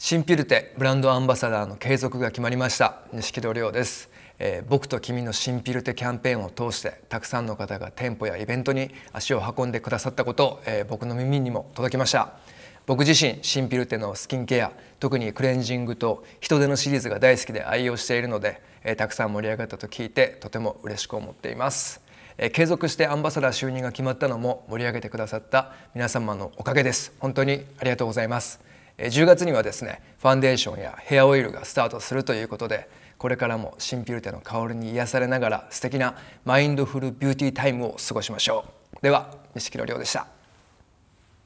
新ピルテブランドアンバサダーの継続が決まりました錦戸亮です、えー、僕と君の新ピルテキャンペーンを通してたくさんの方が店舗やイベントに足を運んでくださったことを、えー、僕の耳にも届きました僕自身新ピルテのスキンケア特にクレンジングと人手のシリーズが大好きで愛用しているので、えー、たくさん盛り上がったと聞いてとても嬉しく思っていますえ継続してアンバサダー就任が決まったのも盛り上げてくださった皆様のおかげです本当にありがとうございます10月にはですねファンデーションやヘアオイルがスタートするということでこれからもシンピルテの香りに癒されながら素敵なマインドフルビューティータイムを過ごしましょうでは錦野亮でした